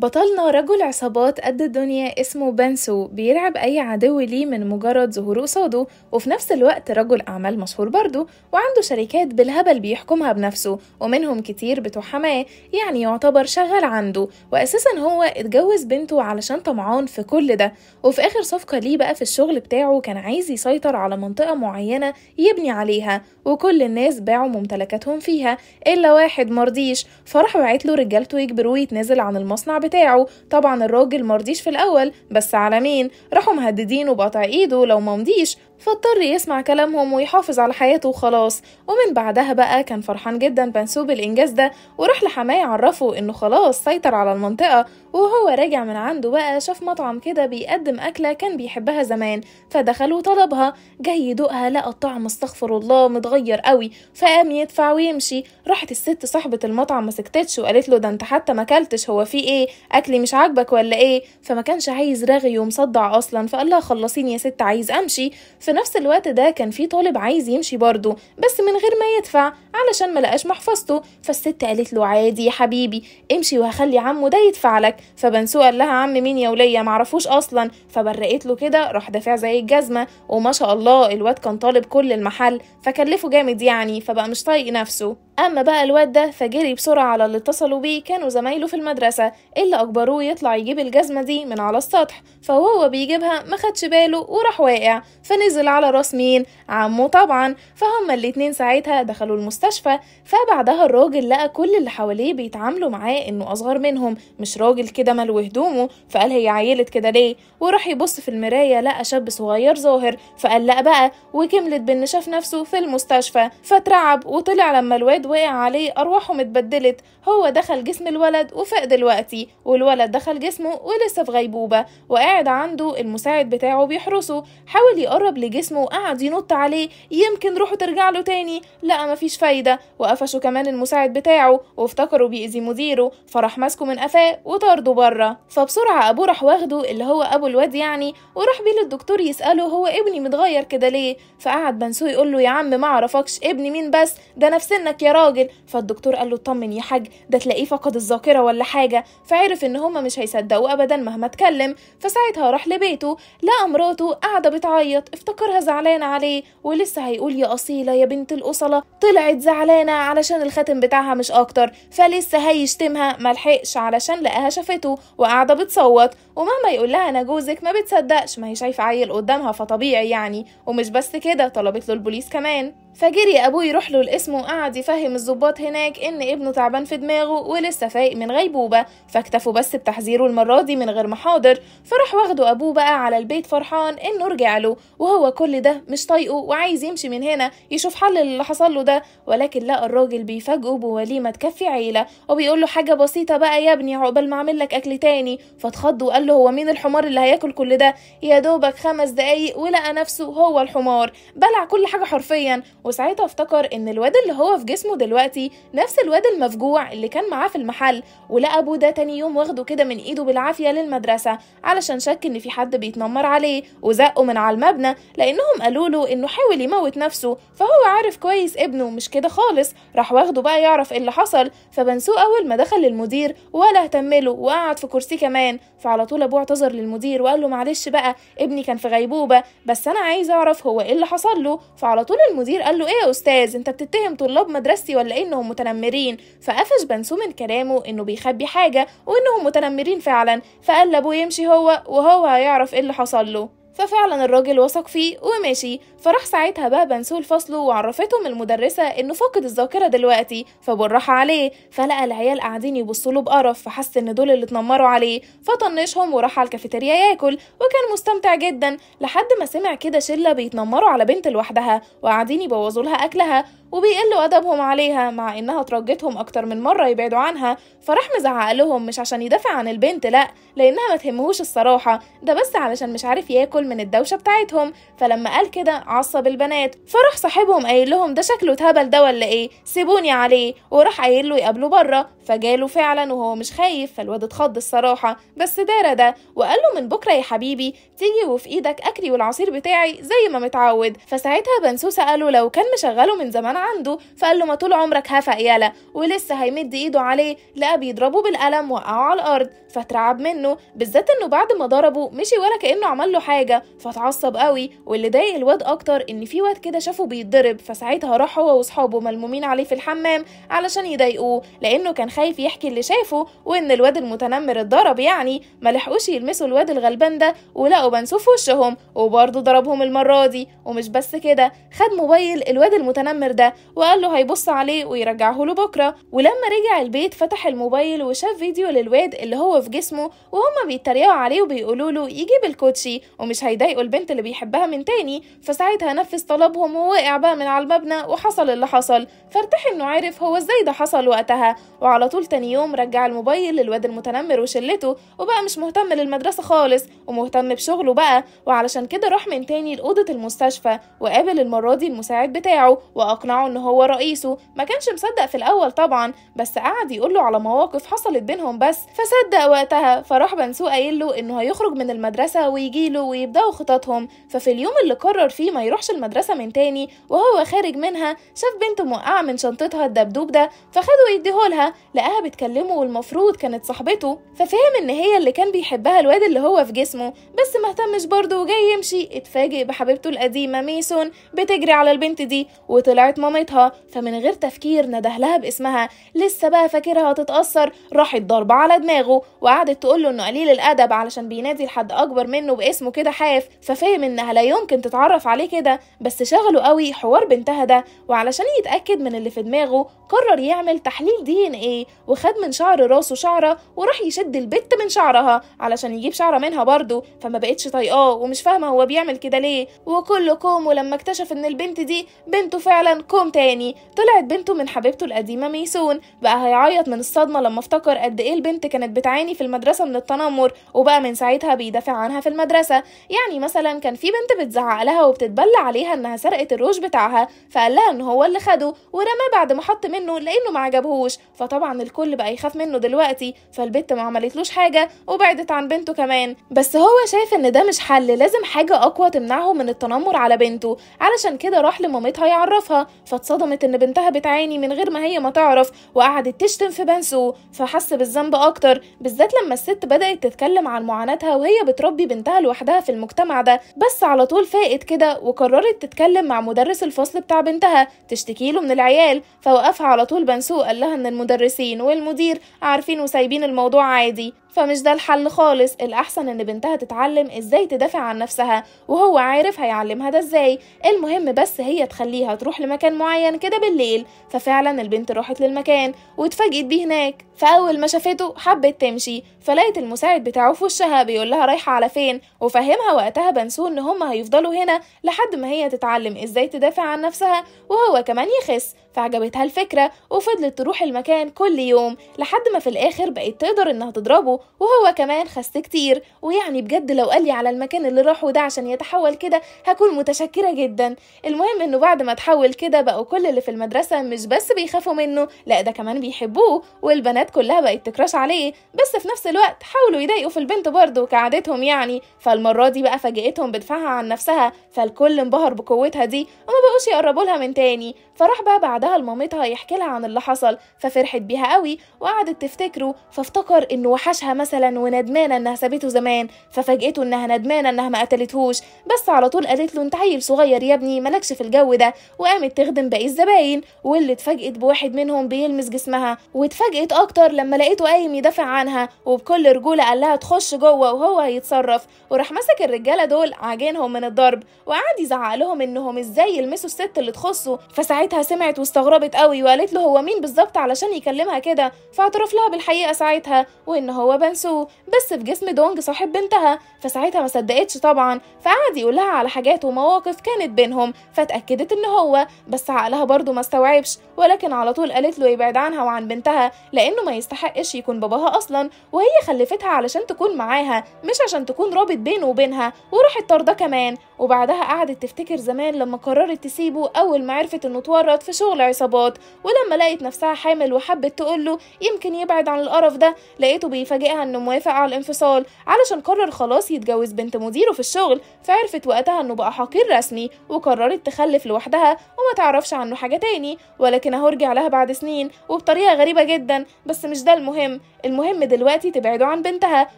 بطلنا رجل عصابات قد الدنيا اسمه بنسو بيرعب أي عدو ليه من مجرد ظهوره قصاده وفي نفس الوقت رجل أعمال مشهور برضه وعنده شركات بالهبل بيحكمها بنفسه ومنهم كتير بتوع حماه يعني يعتبر شغال عنده وأساسا هو اتجوز بنته علشان طمعان في كل ده وفي آخر صفقة ليه بقى في الشغل بتاعه كان عايز يسيطر على منطقة معينة يبني عليها وكل الناس باعوا ممتلكاتهم فيها إلا واحد مرضيش فراح وعيت له رجالته يجبروه يتنازل عن المصنع بتاعه بتاعه طبعا الراجل مرضيش في الأول بس على مين راحوا مهددينه بقطع إيده لو ممضيش فاضطر يسمع كلامهم ويحافظ على حياته وخلاص ومن بعدها بقى كان فرحان جدا بنسوب الإنجاز ده وراح لحماه يعرفه إنه خلاص سيطر على المنطقة وهو راجع من عنده بقى شاف مطعم كده بيقدم أكلة كان بيحبها زمان فدخل وطلبها جاي يدوقها لقى الطعم استغفر الله متغير قوي فقام يدفع ويمشي راحت الست صاحبة المطعم ما سكتتش وقالت له ده انت حتى ما كلتش هو في ايه أكلي مش عاجبك ولا ايه فما كانش عايز رغي ومصدع أصلا فقال لها خلصيني يا ست عايز أمشي في نفس الوقت ده كان في طالب عايز يمشي برضه بس من غير ما يدفع علشان ما لقاش محفظته فالست قالت له عادي يا حبيبي امشي وهخلي عمه ده يدفع لك فبنسوق قال لها عم مين يا وليه معرفوش اصلا فبرقت له كده راح دافع زي الجزمه وما شاء الله الواد كان طالب كل المحل فكلفه جامد يعني فبقى مش طايق نفسه أما بقى الواد ده فجري بسرعة على اللي اتصلوا بيه كانوا زمايله في المدرسة اللي أجبروه يطلع يجيب الجزمة دي من على السطح فهو بيجيبها مخدش باله وراح واقع فنزل على راس مين عمه طبعا فهم الاتنين ساعتها دخلوا المستشفى فبعدها الراجل لقى كل اللي حواليه بيتعاملوا معاه إنه أصغر منهم مش راجل كده ملو هدومه فقال هي عيلت كده ليه وراح يبص في المراية لقى شاب صغير ظاهر فقال لأ بقى وكملت بإن شاف نفسه في المستشفى فترعب وطلع لما الواد وقع عليه ارواحه اتبدلت هو دخل جسم الولد وفاق دلوقتي والولد دخل جسمه ولسه في غيبوبة وقاعد عنده المساعد بتاعه بيحرسه حاول يقرب لجسمه وقعد ينط عليه يمكن روحه ترجع له تاني لا مفيش فايدة وقفشه كمان المساعد بتاعه وافتكره بيأذي مديره فراح ماسكه من قفاه وطارده بره فبسرعة أبوه راح واخده اللي هو أبو الواد يعني وراح بيه للدكتور يسأله هو ابني متغير كده ليه فقعد بنسوه يقول له يا عم ما اعرفكش ابني مين بس ده نفسنك يا رب الراجل فالدكتور قال له اطمن يا حاج ده تلاقيه فقد الذاكره ولا حاجه فعرف ان هما مش هيصدقوه ابدا مهما اتكلم فساعتها راح لبيته لقى مراته قاعده بتعيط افتكرها زعلانه عليه ولسه هيقول يا اصيله يا بنت الاصله طلعت زعلانه علشان الخاتم بتاعها مش اكتر فلسه هيشتمها ملحقش علشان لقاها شافته وقاعده بتصوت ومهما يقول لها انا جوزك ما بتصدقش ما هي شايفه عيل قدامها فطبيعي يعني ومش بس كده طلبت له البوليس كمان فجري ابوه يروح له الاسم وقعد يفهم الظباط هناك ان ابنه تعبان في دماغه ولسه فايق من غيبوبه فاكتفوا بس بتحذيره المره دي من غير محاضر فراح واخده ابوه بقى على البيت فرحان انه رجع له وهو كل ده مش طايقه وعايز يمشي من هنا يشوف حل اللي حصل له ده ولكن لقى الراجل بيفاجئه بوليمه تكفي عيله وبيقول له حاجه بسيطه بقى يا ابني عقبال ما اعمل لك اكل تاني فاتخض وقال له هو مين الحمار اللي هياكل كل ده يا دوبك خمس دقايق ولقى نفسه هو الحمار بلع كل حاجه حرفيا وساعتها افتكر ان الواد اللي هو في جسمه دلوقتي نفس الواد المفجوع اللي كان معاه في المحل ولقى ابوه ده تاني يوم واخده كده من ايده بالعافيه للمدرسه علشان شك ان في حد بيتنمر عليه وزقه من على المبنى لانهم قالوا له انه حاول يموت نفسه فهو عارف كويس ابنه مش كده خالص راح واخده بقى يعرف ايه اللي حصل فبنسوه اول ما دخل للمدير ولا اهتم له وقعد في كرسي كمان فعلى طول ابوه اعتذر للمدير وقال له معلش بقى ابني كان في غيبوبه بس انا عايز اعرف هو ايه اللي حصل له فعلى طول المدير قال له ايه يا استاذ انت بتتهم طلاب مدرستي ولا ايه انهم متنمرين فقفش بنسو من كلامه انه بيخبي حاجه وانهم متنمرين فعلا فقال لابوه يمشي هو وهو هيعرف ايه اللي حصل له ففعلا الراجل وثق فيه وماشي فراح ساعتها بقى بنسول فصله وعرفتهم المدرسة انه فاقد الذاكرة دلوقتي فبالراحة عليه فلقى العيال قاعدين يبصوا له بقرف فحس ان دول اللي اتنمروا عليه فطنشهم وراح على الكافيتيريا ياكل وكان مستمتع جدا لحد ما سمع كده شلة بيتنمروا على بنت لوحدها وقاعدين يبوظوا لها اكلها وبيقلوا أدبهم عليها مع إنها ترجتهم أكتر من مرة يبعدوا عنها فراح مزعق لهم مش عشان يدافع عن البنت لأ لأنها ما تهمهوش الصراحة ده بس علشان مش عارف ياكل من الدوشة بتاعتهم فلما قال كده عصب البنات فراح صاحبهم قايل لهم ده شكله اتهبل ده ولا إيه سيبوني عليه وراح قايل له يقابله بره فجاله فعلا وهو مش خايف فالواد اتخض الصراحة بس دار ده وقال له من بكرة يا حبيبي تيجي وفي إيدك أكلي والعصير بتاعي زي ما متعود فساعتها بنسوسة قالوا لو كان مشغله من زمان عنده فقال له ما طول عمرك هفق يالا ولسه هيمد ايده عليه لقى بيضربه بالقلم وقعه على الارض فترعب منه بالذات انه بعد ما ضربه مشي ولا كانه عمل له حاجه فتعصب قوي واللي ضايق الواد اكتر ان في واد كده شافه بيتضرب فساعتها راح هو واصحابه ملمومين عليه في الحمام علشان يضايقوه لانه كان خايف يحكي اللي شافه وان الواد المتنمر اتضرب يعني ما لحقوش يلمسوا الواد الغلبان ده ولقوا بنسوف وشهم وبرضه ضربهم المره دي ومش بس كده خد موبايل الواد المتنمر ده وقال له هيبص عليه ويرجعه له بكره ولما رجع البيت فتح الموبايل وشاف فيديو للواد اللي هو في جسمه وهما بيتريقوا عليه وبيقولوا له يجيب الكوتشي ومش هيضايقوا البنت اللي بيحبها من تاني فساعتها نفذ طلبهم ووقع بقى من على المبنى وحصل اللي حصل فارتاح انه عارف هو ازاي ده حصل وقتها وعلى طول تاني يوم رجع الموبايل للواد المتنمر وشلته وبقى مش مهتم للمدرسه خالص ومهتم بشغله بقى وعلشان كده راح من تاني لاوضه المستشفى وقابل المره دي المساعد بتاعه واقنعه معه ان هو رئيسه ما كانش مصدق في الاول طبعا بس قعد يقول له على مواقف حصلت بينهم بس فصدق وقتها فراح بنسو قايل له انه هيخرج من المدرسه ويجي له ويبداوا خططهم ففي اليوم اللي قرر فيه ما يروحش المدرسه من تاني وهو خارج منها شاف بنت موقعه من شنطتها الدبدوب ده فخده يديهولها لقاها بتكلمه والمفروض كانت صاحبته ففهم ان هي اللي كان بيحبها الواد اللي هو في جسمه بس ما اهتمش برضه وجاي يمشي اتفاجئ بحبيبته القديمه ميسون بتجري على البنت دي وطلعت ماما مامتها فمن غير تفكير نده لها باسمها لسه بقى فاكرها هتتأثر راحت ضربة على دماغه وقعدت تقوله انه قليل الأدب علشان بينادي لحد أكبر منه باسمه كده حاف ففهم انها لا يمكن تتعرف عليه كده بس شغله قوي حوار بنتها ده وعلشان يتأكد من اللي في دماغه قرر يعمل تحليل دي ان ايه وخد من شعر راسه شعرة وراح يشد البت من شعرها علشان يجيب شعرة منها برضه فما بقتش طايقاه ومش فاهمة هو بيعمل كده ليه وكله كوم ولما اكتشف ان البنت دي بنته فعلا كوم جابهم تاني طلعت بنته من حبيبته القديمة ميسون بقى هيعيط من الصدمة لما افتكر قد ايه البنت كانت بتعاني في المدرسة من التنمر وبقى من ساعتها بيدافع عنها في المدرسة يعني مثلا كان في بنت بتزعق لها وبتتبلى عليها انها سرقت الروج بتاعها فقال لها ان هو اللي خده ورماه بعد ما حط منه لانه ما عجبهوش فطبعا الكل بقى يخاف منه دلوقتي فالبنت ما عملتلوش حاجة وبعدت عن بنته كمان بس هو شايف ان ده مش حل لازم حاجة اقوى تمنعه من التنمر على بنته علشان كده راح لمامتها يعرفها فاتصدمت ان بنتها بتعاني من غير ما هي ما تعرف وقعدت تشتم في بنسو فحس بالذنب اكتر بالذات لما الست بدات تتكلم عن معاناتها وهي بتربي بنتها لوحدها في المجتمع ده بس على طول فاقت كده وقررت تتكلم مع مدرس الفصل بتاع بنتها تشتكي له من العيال فوقفها على طول بنسو قال لها ان المدرسين والمدير عارفين وسايبين الموضوع عادي فمش ده الحل خالص الأحسن إن بنتها تتعلم إزاي تدافع عن نفسها وهو عارف هيعلمها ده إزاي المهم بس هي تخليها تروح لمكان معين كده بالليل ففعلا البنت راحت للمكان واتفاجئت بيه هناك فأول ما شافته حبت تمشي فلقيت المساعد بتاعه في وشها بيقول لها رايحة على فين وفهمها وقتها بنسو إن هما هيفضلوا هنا لحد ما هي تتعلم إزاي تدافع عن نفسها وهو كمان يخس فعجبتها الفكرة وفضلت تروح المكان كل يوم لحد ما في الآخر بقت تقدر إنها تضربه وهو كمان خس كتير ويعني بجد لو قال لي على المكان اللي راحه ده عشان يتحول كده هكون متشكرة جدا المهم إنه بعد ما اتحول كده بقوا كل اللي في المدرسة مش بس بيخافوا منه لا ده كمان بيحبوه والبنات كلها بقت تكراش عليه بس في نفس الوقت حاولوا يضايقوا في البنت برضه كعادتهم يعني فالمرة دي بقى فاجئتهم بدفاعها عن نفسها فالكل انبهر بقوتها دي وما بقوش يقربوا لها من تاني فراح بقى بعد بعدها لمامتها يحكي لها عن اللي حصل ففرحت بيها قوي وقعدت تفتكره فافتكر انه وحشها مثلا وندمانه انها سابته زمان ففاجئته انها ندمانه انها ما قتلتهوش بس على طول قالت له انت عيل صغير يا ابني مالكش في الجو ده وقامت تخدم باقي الزباين واللي اتفاجئت بواحد منهم بيلمس جسمها واتفاجئت اكتر لما لقيته قايم يدافع عنها وبكل رجوله قال لها تخش جوه وهو هيتصرف وراح مسك الرجاله دول عاجنهم من الضرب وقعد يزعق لهم انهم ازاي يلمسوا الست اللي تخصه فساعتها سمعت واستغربت قوي وقالت له هو مين بالظبط علشان يكلمها كده فاعترف لها بالحقيقه ساعتها وان هو بنسو بس في جسم دونج صاحب بنتها فساعتها ما صدقتش طبعا فقعد يقول لها على حاجات ومواقف كانت بينهم فاتاكدت ان هو بس عقلها برضه ما استوعبش ولكن على طول قالت له يبعد عنها وعن بنتها لانه ما يستحقش يكون باباها اصلا وهي خلفتها علشان تكون معاها مش عشان تكون رابط بينه وبينها وراحت طارده كمان وبعدها قعدت تفتكر زمان لما قررت تسيبه اول ما عرفت انه اتورط في شغل العصابات ولما لقيت نفسها حامل وحبت تقوله يمكن يبعد عن القرف ده لقيته بيفاجئها انه موافق على الانفصال علشان قرر خلاص يتجوز بنت مديره في الشغل فعرفت وقتها انه بقى حقير رسمي وقررت تخلف لوحدها وما تعرفش عنه حاجه تاني ولكن اهو رجع لها بعد سنين وبطريقه غريبه جدا بس مش ده المهم المهم دلوقتي تبعده عن بنتها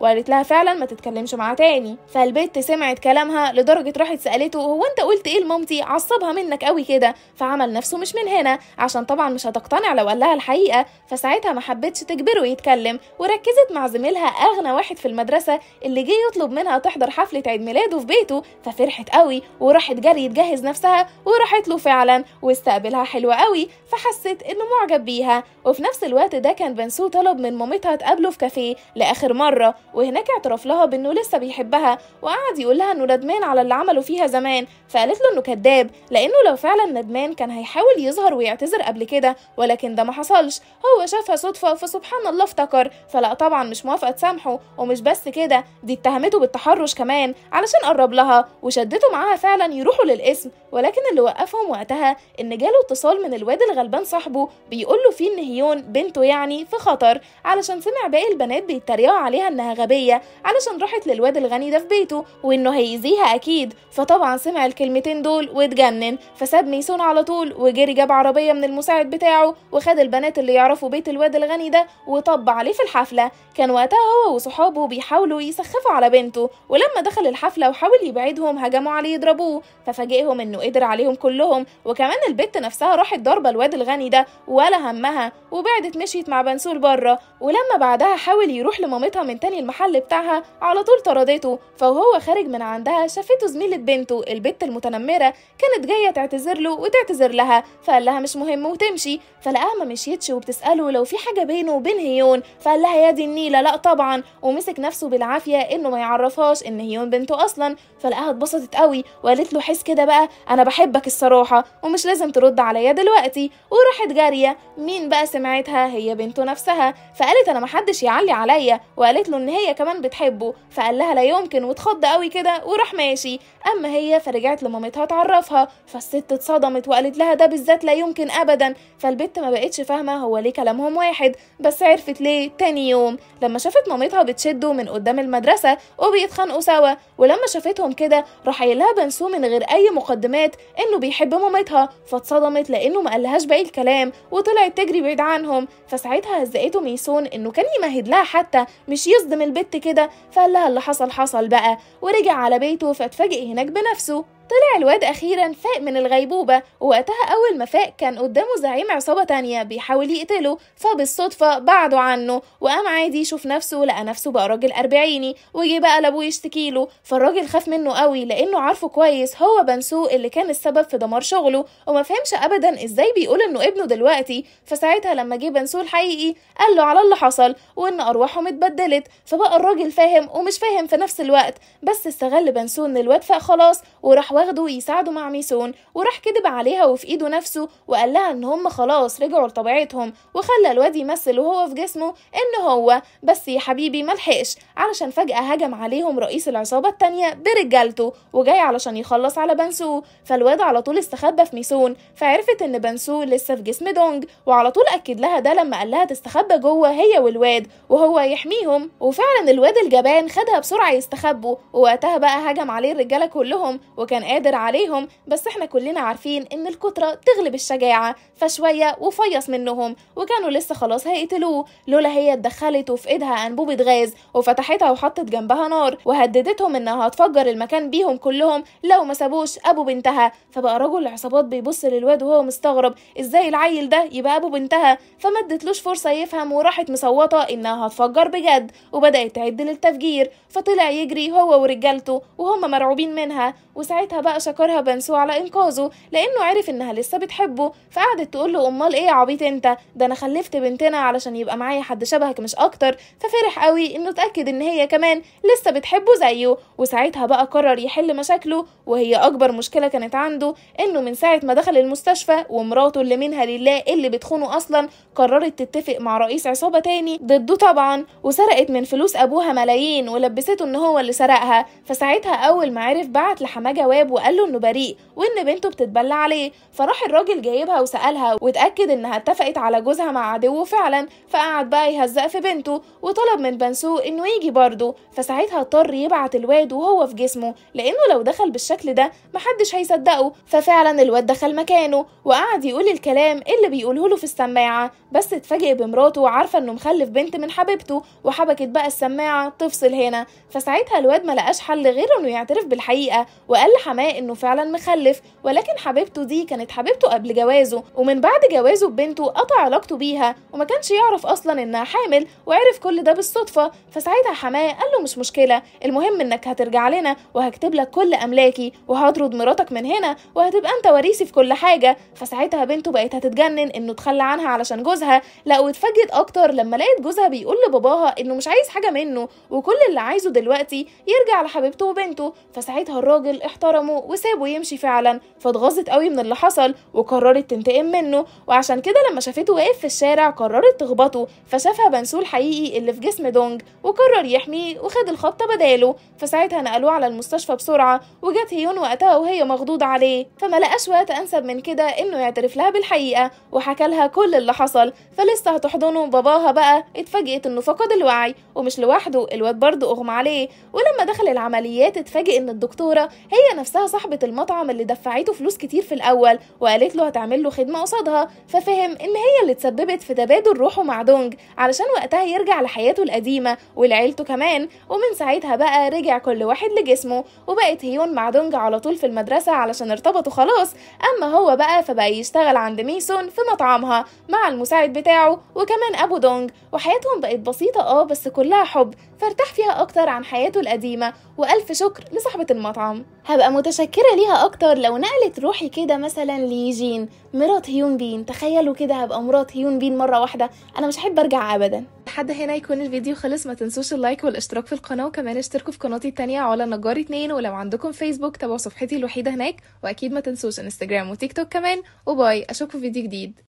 وقالت لها فعلا ما تتكلمش معاه تاني فالبت سمعت كلامها لدرجه راحت سالته هو انت قلت ايه لمامتي عصبها منك قوي كده فعمل نفسه مش من هنا معينة عشان طبعا مش هتقتنع لو قالها الحقيقة فساعتها ما حبتش تجبره يتكلم وركزت مع زميلها أغنى واحد في المدرسة اللي جه يطلب منها تحضر حفلة عيد ميلاده في بيته ففرحت قوي وراحت جري تجهز نفسها وراحت له فعلا واستقبلها حلو قوي فحست إنه معجب بيها وفي نفس الوقت ده كان بنسو طلب من مامتها تقابله في كافيه لآخر مرة وهناك اعترف لها بإنه لسه بيحبها وقعد يقول لها إنه ندمان على اللي عمله فيها زمان فقالت له إنه كذاب لأنه لو فعلا ندمان كان هيحاول يظهر يتذكر ويعتذر قبل كده ولكن ده ما حصلش هو شافها صدفة فسبحان الله افتكر فلا طبعا مش موافقة تسامحه ومش بس كده دي اتهمته بالتحرش كمان علشان قرب لها وشدته معاها فعلا يروحوا للقسم ولكن اللي وقفهم وقتها ان جاله اتصال من الواد الغلبان صاحبه بيقول له فيه ان هيون بنته يعني في خطر علشان سمع باقي البنات بيتريقوا عليها انها غبية علشان راحت للواد الغني ده في بيته وانه هيذيها اكيد فطبعا سمع الكلمتين دول واتجنن فساب ميسون على طول وجري جاب العربية من المساعد بتاعه وخد البنات اللي يعرفوا بيت الواد الغني ده وطب عليه في الحفلة كان وقتها هو وصحابه بيحاولوا يسخفوا على بنته ولما دخل الحفلة وحاول يبعدهم هجموا عليه يضربوه ففاجئهم انه قدر عليهم كلهم وكمان البت نفسها راحت ضربة الواد الغني ده ولا همها وبعدت مشيت مع بنسول بره ولما بعدها حاول يروح لمامتها من تاني المحل بتاعها على طول طردته فهو خارج من عندها شافته زميلة بنته البت المتنمرة كانت جاية تعتذر له وتعتذر لها فقال لها لها مش مهم وتمشي فلقاها ما مشيتش وبتساله لو في حاجه بينه وبين هيون فقال لها يا دي النيله لا طبعا ومسك نفسه بالعافيه انه ما يعرفهاش ان هيون بنته اصلا فلقاها اتبسطت قوي وقالت له حس كده بقى انا بحبك الصراحه ومش لازم ترد عليا دلوقتي وراحت جاريه مين بقى سمعتها هي بنته نفسها فقالت انا محدش يعلي عليا وقالت له ان هي كمان بتحبه فقال لها لا يمكن واتخض قوي كده وراح ماشي اما هي فرجعت لمامتها تعرفها فالست اتصدمت وقالت لها ده بالذات لا يمكن أبدا فالبت ما بقتش فاهمة هو ليه كلامهم واحد بس عرفت ليه تاني يوم لما شافت مامتها بتشده من قدام المدرسة وبيتخانقوا سوا ولما شافتهم كده راح قايلها بنسوه من غير أي مقدمات إنه بيحب مامتها فاتصدمت لأنه ما قالهاش باقي الكلام وطلعت تجري بعيد عنهم فساعتها هزقته ميسون إنه كان يمهد لها حتى مش يصدم البت كده فقال لها اللي حصل حصل بقى ورجع على بيته فاتفاجئ هناك بنفسه طلع الواد أخيرا فاق من الغيبوبة ووقتها أول ما فاق كان قدامه زعيم عصابة تانية بيحاول يقتله فبالصدفة بعده عنه وقام عادي يشوف نفسه لقى نفسه بقى راجل أربعيني وجي بقى لأبوه يشتكيله فالراجل خاف منه قوي لأنه عارفه كويس هو بنسوق اللي كان السبب في دمار شغله وما فهمش أبدا إزاي بيقول إنه ابنه دلوقتي فساعتها لما جه بنسوق الحقيقي قال له على اللي حصل وإن أرواحه متبدلت فبقى الراجل فاهم ومش فاهم في نفس الوقت بس استغل بنسوق إن الواد فاق خلاص وراح واخده يساعده مع ميسون وراح كدب عليها وفي ايده نفسه وقال لها ان هم خلاص رجعوا لطبيعتهم وخلى الواد يمثل وهو في جسمه ان هو بس يا حبيبي ملحقش علشان فجأة هجم عليهم رئيس العصابة التانية برجالته وجاي علشان يخلص على بنسو فالواد على طول استخبى في ميسون فعرفت ان بنسو لسه في جسم دونج وعلى طول اكد لها ده لما قال لها تستخبى جوه هي والواد وهو يحميهم وفعلا الواد الجبان خدها بسرعة يستخبوا ووقتها بقى هجم عليه الرجالة كلهم وكان قادر عليهم بس احنا كلنا عارفين ان الكترة تغلب الشجاعة فشوية وفيص منهم وكانوا لسه خلاص هيقتلوه لولا هي اتدخلت وفي ايدها انبوبة غاز وفتحتها وحطت جنبها نار وهددتهم انها هتفجر المكان بيهم كلهم لو ما سابوش ابو بنتها فبقى رجل العصابات بيبص للواد وهو مستغرب ازاي العيل ده يبقى ابو بنتها فما ادتلوش فرصة يفهم وراحت مصوتة انها هتفجر بجد وبدأت تعد للتفجير فطلع يجري هو ورجالته وهم مرعوبين منها وساعتها بقى شكرها بنسو على انقاذه لانه عرف انها لسه بتحبه فقعدت تقول له امال ايه يا عبيط انت ده انا خلفت بنتنا علشان يبقى معايا حد شبهك مش اكتر ففرح قوي انه اتاكد ان هي كمان لسه بتحبه زيه وساعتها بقى قرر يحل مشاكله وهي اكبر مشكله كانت عنده انه من ساعه ما دخل المستشفى ومراته اللي منها لله اللي بتخونه اصلا قررت تتفق مع رئيس عصابه تاني ضده طبعا وسرقت من فلوس ابوها ملايين ولبسته ان هو اللي سرقها فساعتها اول ما عرف بعت لحم لما جواب وقال له انه بريء وان بنته بتتبلى عليه فراح الراجل جايبها وسالها واتاكد انها اتفقت على جوزها مع عدوه فعلا فقعد بقى يهزق في بنته وطلب من بنسو انه يجي برضه فساعتها اضطر يبعت الواد وهو في جسمه لانه لو دخل بالشكل ده محدش هيصدقه ففعلا الواد دخل مكانه وقعد يقول الكلام اللي بيقوله له في السماعه بس اتفاجئ بمراته عارفه انه مخلف بنت من حبيبته وحبكت بقى السماعه تفصل هنا فساعتها الواد ما لقاش حل غير انه يعترف بالحقيقه وقال لحماه انه فعلا مخلف ولكن حبيبته دي كانت حبيبته قبل جوازه ومن بعد جوازه ببنته قطع علاقته بيها وما كانش يعرف اصلا انها حامل وعرف كل ده بالصدفه فساعتها حماه قال له مش مشكله المهم انك هترجع لنا وهكتب لك كل املاكي وهطرد مراتك من هنا وهتبقى انت وريثي في كل حاجه فساعتها بنته بقت هتتجنن انه تخلى عنها علشان جوزها لا واتفاجئت اكتر لما لقيت جوزها بيقول لباباها انه مش عايز حاجه منه وكل اللي عايزه دلوقتي يرجع لحبيبته وبنته فساعتها الراجل احترمه وسابه يمشي فعلا فاتغاظت قوي من اللي حصل وقررت تنتقم منه وعشان كده لما شافته واقف في الشارع قررت تخبطه فشافها بنسول الحقيقي اللي في جسم دونج وقرر يحميه وخد الخبطة بداله فساعتها نقلوه على المستشفى بسرعة وجت هيون وقتها وهي مخضوضة عليه فما لقاش وقت أنسب من كده إنه يعترف لها بالحقيقة وحكى لها كل اللي حصل فلسه هتحضنه باباها بقى اتفاجئت إنه فقد الوعي ومش لوحده الواد برضه أغمى عليه ولما دخل العمليات اتفاجئ إن الدكتورة هي نفسها صاحبة المطعم اللي دفعته فلوس كتير في الأول وقالت له هتعمل له خدمة قصادها ففهم إن هي اللي تسببت في تبادل روحه مع دونج علشان وقتها يرجع لحياته القديمة ولعيلته كمان ومن ساعتها بقى رجع كل واحد لجسمه وبقت هيون مع دونج على طول في المدرسة علشان ارتبطوا خلاص أما هو بقى فبقى يشتغل عند ميسون في مطعمها مع المساعد بتاعه وكمان أبو دونج وحياتهم بقت بسيطة اه بس كلها حب فارتاح فيها أكتر عن حياته القديمة وألف شكر لصاحبة المطعم هبقى متشكرة ليها أكتر لو نقلت روحي كده مثلا ليجين مرات هيون بين تخيلوا كده هبقى مرات هيون بين مرة واحدة أنا مش هحب أرجع أبدا لحد هنا يكون الفيديو خلص ما تنسوش اللايك والاشتراك في القناة وكمان اشتركوا في قناتي التانية على نجار اتنين ولو عندكم فيسبوك تابعوا صفحتي الوحيدة هناك وأكيد ما تنسوش انستجرام وتيك توك كمان وباي أشوفكم في فيديو جديد